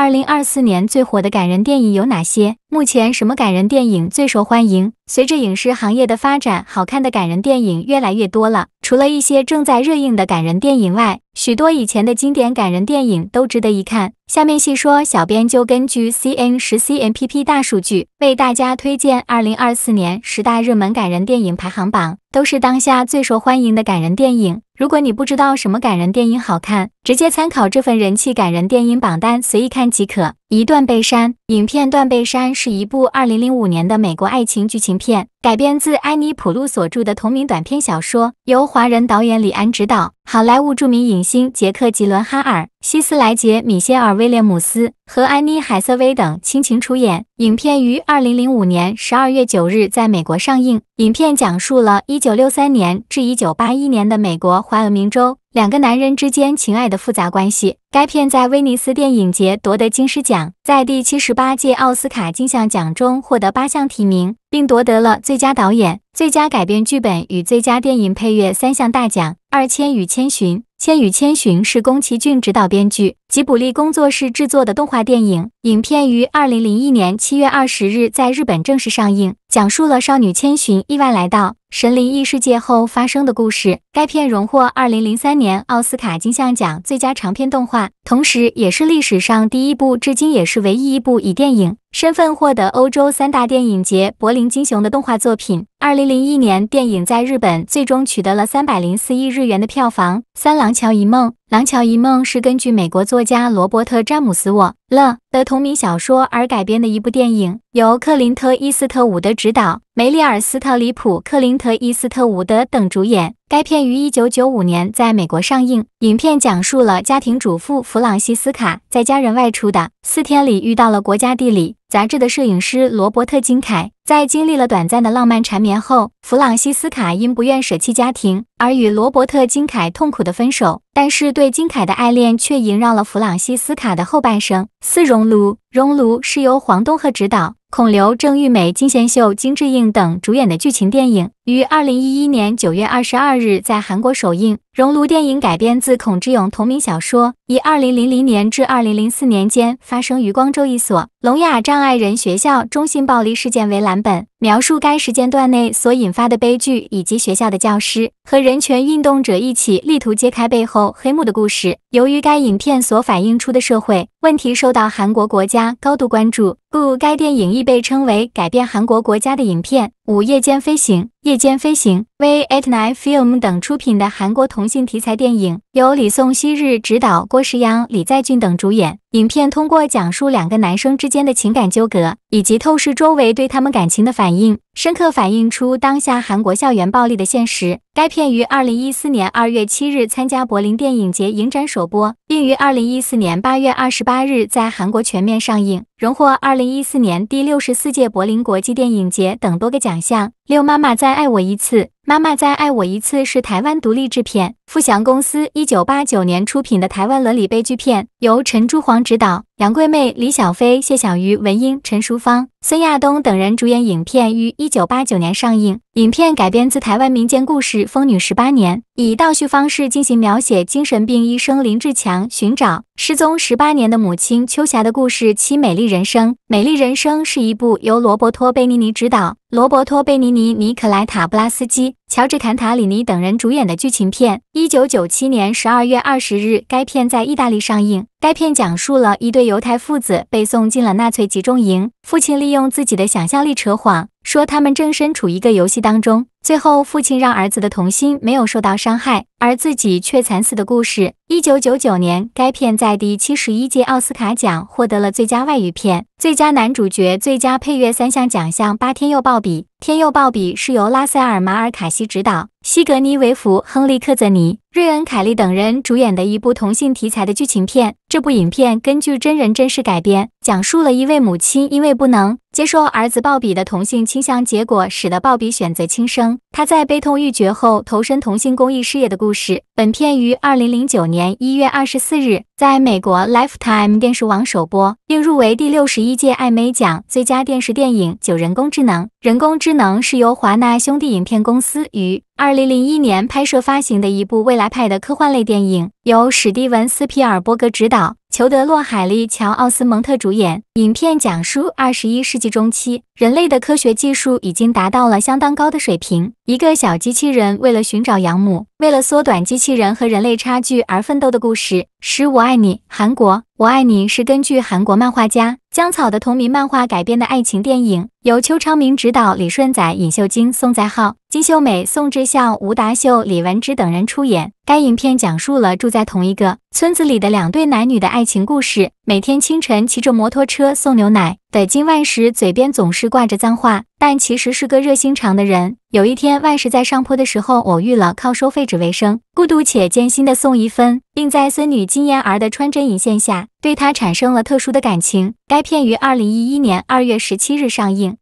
二零二四年最火的感人电影有哪些？目前什么感人电影最受欢迎？随着影视行业的发展，好看的感人电影越来越多了。除了一些正在热映的感人电影外，许多以前的经典感人电影都值得一看。下面细说，小编就根据 c n 十 c n p P 大数据为大家推荐2024年十大热门感人电影排行榜，都是当下最受欢迎的感人电影。如果你不知道什么感人电影好看，直接参考这份人气感人电影榜单随意看即可。一段被删影片《断背山》是一部二零零五年的美国爱情剧情片。改编自安妮·普鲁所著的同名短篇小说，由华人导演李安执导，好莱坞著名影星杰克·吉伦哈尔、希斯·莱杰、米歇尔·威廉姆斯和安妮·海瑟薇等倾情出演。影片于二零零五年十二月九日在美国上映。影片讲述了1963年至1981年的美国怀俄明州两个男人之间情爱的复杂关系。该片在威尼斯电影节夺得金狮奖，在第七十八届奥斯卡金像奖中获得八项提名。并夺得了最佳导演。最佳改编剧本与最佳电影配乐三项大奖，《二千与千寻》。《千与千寻》是宫崎骏执导、编剧，吉卜力工作室制作的动画电影。影片于二零零一年七月二十日在日本正式上映，讲述了少女千寻意外来到神灵异世界后发生的故事。该片荣获二零零三年奥斯卡金像奖最佳长片动画，同时也是历史上第一部，至今也是唯一一部以电影身份获得欧洲三大电影节柏林金熊的动画作品。二零零一年，电影在日本最终取得了三百零四亿日元的票房，《三郎桥一梦》。《廊桥遗梦》是根据美国作家罗伯特·詹姆斯·沃勒的同名小说而改编的一部电影，由克林特·伊斯特伍德执导，梅丽尔·斯特里普、克林特·伊斯特伍德等主演。该片于1995年在美国上映。影片讲述了家庭主妇弗朗西斯卡在家人外出的四天里，遇到了国家地理杂志的摄影师罗伯特·金凯，在经历了短暂的浪漫缠绵后。弗朗西斯卡因不愿舍弃家庭而与罗伯特金凯痛苦的分手，但是对金凯的爱恋却萦绕了弗朗西斯卡的后半生。《四熔炉》熔炉是由黄东赫执导，孔刘、郑玉美、金贤秀、金智英等主演的剧情电影，于二零一一年九月二十二日在韩国首映。熔炉电影改编自孔志勇同名小说，以二零零零年至二零零四年间发生于光州一所聋哑障碍人学校中性暴力事件为蓝本，描述该时间段内所引发的悲剧，以及学校的教师和人权运动者一起力图揭开背后黑幕的故事。由于该影片所反映出的社会问题受到韩国国家高度关注。故该电影亦被称为改变韩国国家的影片《午夜间飞行》。《夜间飞行》为 a t n i h t Film 等出品的韩国同性题材电影，由李颂熙日执导，郭时阳、李在俊等主演。影片通过讲述两个男生之间的情感纠葛，以及透视周围对他们感情的反应，深刻反映出当下韩国校园暴力的现实。该片于二零一四年二月七日参加柏林电影节影展首播，并于二零一四年八月二十八日在韩国全面上映。荣获二零一四年第六十四届柏林国际电影节等多个奖项。六妈妈再爱我一次，妈妈再爱我一次是台湾独立制片。富祥公司一九八九年出品的台湾伦理悲剧片，由陈珠黄执导，杨贵妹、李小菲、谢小鱼、文英、陈淑芳、孙亚东等人主演。影片于一九八九年上映。影片改编自台湾民间故事《疯女十八年》，以倒叙方式进行描写精神病医生林志强寻找失踪十八年的母亲秋霞的故事。《其美丽人生》《美丽人生》是一部由罗伯托·贝尼尼执导。罗伯托·贝尼尼、尼克莱塔·布拉斯基、乔治·坎塔里尼等人主演的剧情片，一九九七年十二月二十日，该片在意大利上映。该片讲述了一对犹太父子被送进了纳粹集中营，父亲利用自己的想象力扯谎，说他们正身处一个游戏当中，最后父亲让儿子的童心没有受到伤害，而自己却惨死的故事。一九九九年，该片在第七十一届奥斯卡奖获得了最佳外语片、最佳男主角、最佳配乐三项奖项。八天又爆比。《天佑鲍比》是由拉塞尔·马尔卡西执导，西格尼·维弗、亨利·克泽尼、瑞恩·凯利等人主演的一部同性题材的剧情片。这部影片根据真人真事改编。讲述了一位母亲因为不能接受儿子鲍比的同性倾向，结果使得鲍比选择轻生。他在悲痛欲绝后投身同性公益事业的故事。本片于二零零九年一月二十四日在美国 Lifetime 电视网首播，并入围第六十一届艾美奖最佳电视电影。九人工智能，人工智能是由华纳兄弟影片公司于。二零零一年拍摄发行的一部未来派的科幻类电影，由史蒂文斯皮尔伯格执导，裘德洛、海利、乔奥斯蒙特主演。影片讲述二十一世纪中期，人类的科学技术已经达到了相当高的水平，一个小机器人为了寻找养母，为了缩短机器人和人类差距而奋斗的故事。十我爱你，韩国，我爱你是根据韩国漫画家。江草的同名漫画改编的爱情电影，由邱昌明执导，李顺载、尹秀晶、宋在浩、金秀美、宋智孝、吴达秀、李文芝等人出演。该影片讲述了住在同一个。村子里的两对男女的爱情故事。每天清晨骑着摩托车送牛奶的金万石，嘴边总是挂着脏话，但其实是个热心肠的人。有一天，万石在上坡的时候偶遇了靠收废纸为生、孤独且艰辛的宋一芬，并在孙女金妍儿的穿针引线下，对他产生了特殊的感情。该片于二零一一年二月十七日上映。